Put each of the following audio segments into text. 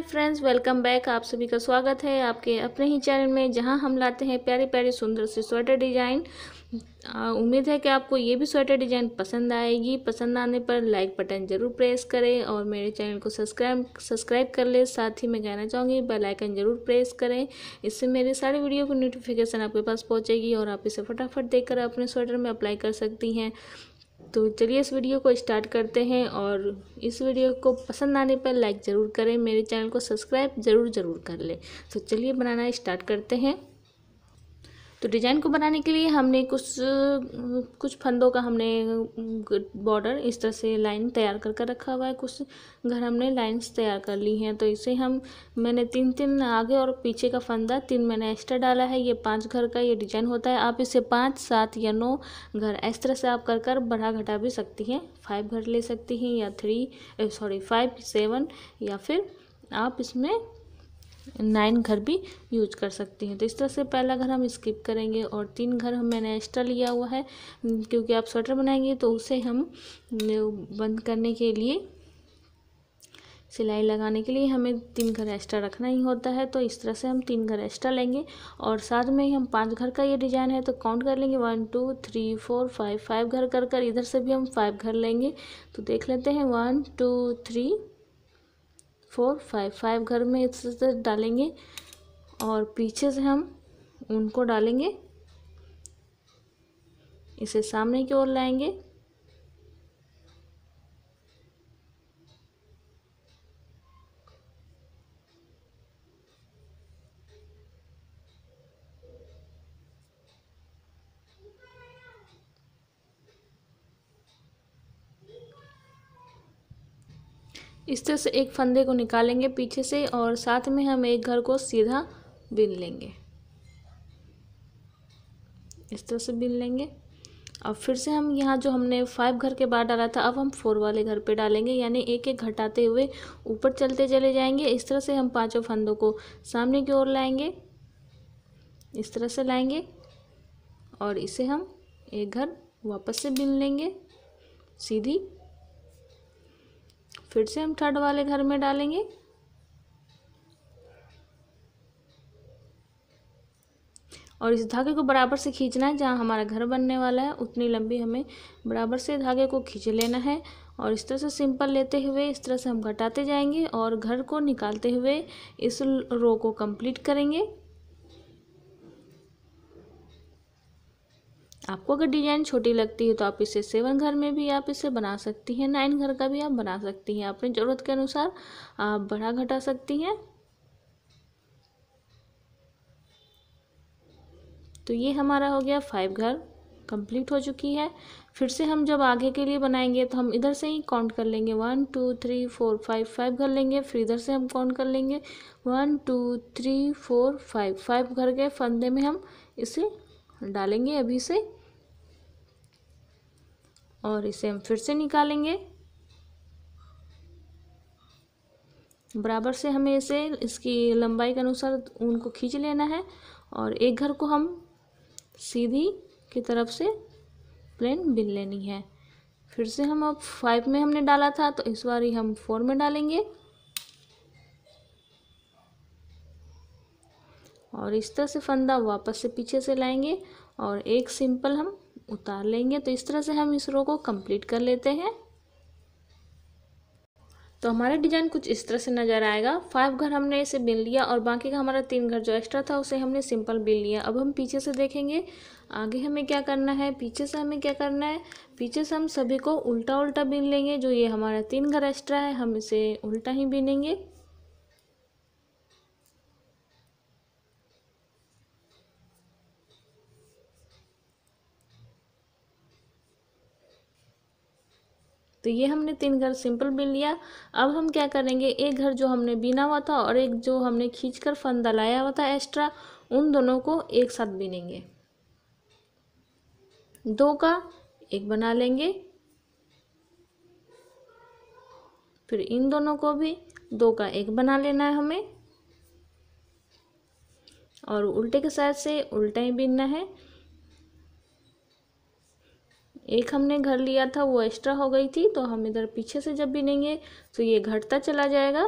hi friends welcome back आप सभी का स्वागत है आपके अपने ही चैनल में जहां हम लाते हैं प्यारे प्यारे सुंदर से स्वेटर डिज़ाइन उम्मीद है कि आपको ये भी स्वेटर डिज़ाइन पसंद आएगी पसंद आने पर लाइक बटन ज़रूर प्रेस करें और मेरे चैनल को सब्सक्राइब सब्सक्राइब कर लें साथ ही मैं कहना चाहूँगी बेलाइकन ज़रूर प्रेस करें इससे मेरे सारे वीडियो की नोटिफिकेशन आपके पास पहुँचेगी और आप इसे फटाफट देख अपने स्वेटर में अप्लाई कर सकती हैं तो चलिए इस वीडियो को स्टार्ट करते हैं और इस वीडियो को पसंद आने पर लाइक ज़रूर करें मेरे चैनल को सब्सक्राइब ज़रूर ज़रूर कर लें तो चलिए बनाना स्टार्ट करते हैं तो डिज़ाइन को बनाने के लिए हमने कुछ कुछ फंदों का हमने बॉर्डर इस तरह से लाइन तैयार कर कर रखा हुआ है कुछ घर हमने लाइंस तैयार कर ली हैं तो इसे हम मैंने तीन तीन आगे और पीछे का फंदा तीन मैंने एक्स्ट्रा डाला है ये पाँच घर का ये डिजाइन होता है आप इसे पाँच सात या नौ घर इस तरह से आप कर कर बढ़ा घटा भी सकती हैं फाइव घर ले सकती हैं या थ्री सॉरी फाइव सेवन या फिर आप इसमें नाइन घर भी यूज कर सकती हैं तो इस तरह से पहला घर हम स्किप करेंगे और तीन घर हम मैंने एक्स्ट्रा लिया हुआ है क्योंकि आप स्वेटर बनाएंगे तो उसे हम बंद करने के लिए सिलाई लगाने के लिए हमें तीन घर एक्स्ट्रा रखना ही होता है तो इस तरह से हम तीन घर एक्स्ट्रा लेंगे और साथ में ही हम पांच घर का ये डिज़ाइन है तो काउंट कर लेंगे one two three four five five घर कर कर इधर से भी हम फाइव घर लेंगे तो देख लेते हैं one two three four five five घर में इस तरह डालेंगे और पीछे से हम उनको डालेंगे इसे सामने की ओर लाएंगे इस तरह से एक फंदे को निकालेंगे पीछे से और साथ में हम एक घर को सीधा बिन लेंगे इस तरह से बिन लेंगे अब फिर से हम यहाँ जो हमने फाइव घर के बाद डाला था अब हम फोर वाले घर पे डालेंगे यानी एक एक घटाते हुए ऊपर चलते चले जाएंगे इस तरह से हम पांचों फंदों को सामने की ओर लाएंगे इस तरह से लाएंगे और इसे हम एक घर वापस से बिन लेंगे सीधी फिर से हम थर्ड वाले घर में डालेंगे और इस धागे को बराबर से खींचना है जहाँ हमारा घर बनने वाला है उतनी लंबी हमें बराबर से धागे को खींच लेना है और इस तरह से सिंपल लेते हुए इस तरह से हम घटाते जाएंगे और घर को निकालते हुए इस रो को कंप्लीट करेंगे आपको अगर डिजाइन छोटी लगती है तो आप इसे सेवन घर में भी आप इसे बना सकती हैं नाइन घर का भी आप बना सकती हैं अपनी ज़रूरत के अनुसार आप बढ़ा घटा सकती हैं तो ये हमारा हो गया फाइव घर कंप्लीट हो चुकी है फिर से हम जब आगे के लिए बनाएंगे तो हम इधर से ही काउंट कर लेंगे one two three four five five घर लेंगे फिर इधर से हम काउंट कर लेंगे one two three four five five घर के फंदे में हम इसे डालेंगे अभी से और इसे हम फिर से निकालेंगे बराबर से हमें इसे इसकी लंबाई के अनुसार ऊन को खींच लेना है और एक घर को हम सीधी की तरफ से प्लेन बिल लेनी है फिर से हम अब फाइव में हमने डाला था तो इस बार ही हम फोर में डालेंगे और इस तरह से फंदा वापस से पीछे से लाएंगे और एक सिंपल हम उतार लेंगे तो इस तरह से हम इस रो को कंप्लीट कर लेते हैं तो हमारा डिजाइन कुछ इस तरह से नज़र आएगा फाइव घर हमने इसे बिन लिया और बाकी का हमारा तीन घर जो एक्स्ट्रा था उसे हमने सिंपल बिन लिया अब हम पीछे से देखेंगे आगे हमें क्या करना है पीछे से हमें क्या करना है पीछे से हम सभी को उल्टा उल्टा बिन लेंगे जो ये हमारा तीन घर एक्स्ट्रा है हम इसे उल्टा ही बिनेंगे तो ये हमने तीन घर सिंपल बिन लिया अब हम क्या करेंगे एक घर जो हमने बिना हुआ था और एक जो हमने खींच कर फंदा लाया हुआ था एक्स्ट्रा उन दोनों को एक साथ बिनेंगे दो का एक बना लेंगे फिर इन दोनों को भी दो का एक बना लेना है हमें और उल्टे के साथ से उल्टा ही बिनना है एक हमने घर लिया था वो एक्स्ट्रा हो गई थी तो हम इधर पीछे से जब भी बिनेंगे तो ये घटता चला जाएगा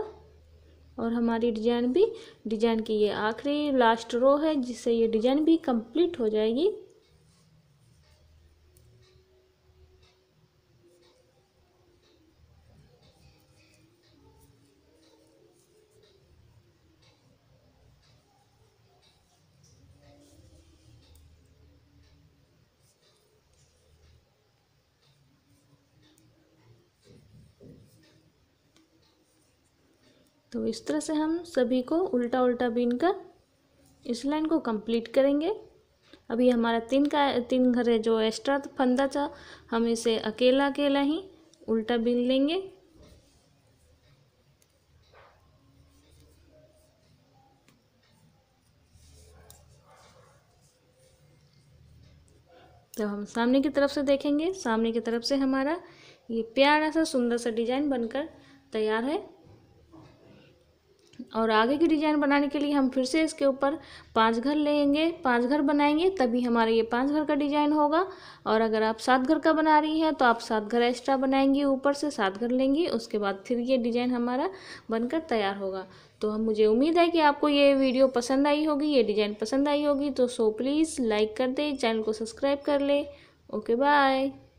और हमारी डिजाइन भी डिजाइन की ये आखिरी लास्ट रो है जिससे ये डिजाइन भी कंप्लीट हो जाएगी तो इस तरह से हम सभी को उल्टा उल्टा बीन कर इस लाइन को कंप्लीट करेंगे अभी हमारा तीन का तीन घर है जो एक्स्ट्रा फंदा था हम इसे अकेला अकेला ही उल्टा बीन लेंगे तो हम सामने की तरफ से देखेंगे सामने की तरफ से हमारा ये प्यारा सा सुंदर सा डिजाइन बनकर तैयार है और आगे की डिज़ाइन बनाने के लिए हम फिर से इसके ऊपर पाँच घर लेंगे पाँच घर बनाएंगे तभी हमारा ये पाँच घर का डिज़ाइन होगा और अगर आप सात घर का बना रही हैं तो आप सात घर एक्स्ट्रा बनाएंगी ऊपर से सात घर लेंगी उसके बाद फिर ये डिज़ाइन हमारा बनकर तैयार होगा तो हम मुझे उम्मीद है कि आपको ये वीडियो पसंद आई होगी ये डिज़ाइन पसंद आई होगी तो सो प्लीज़ लाइक कर दे चैनल को सब्सक्राइब कर ले ओके बाय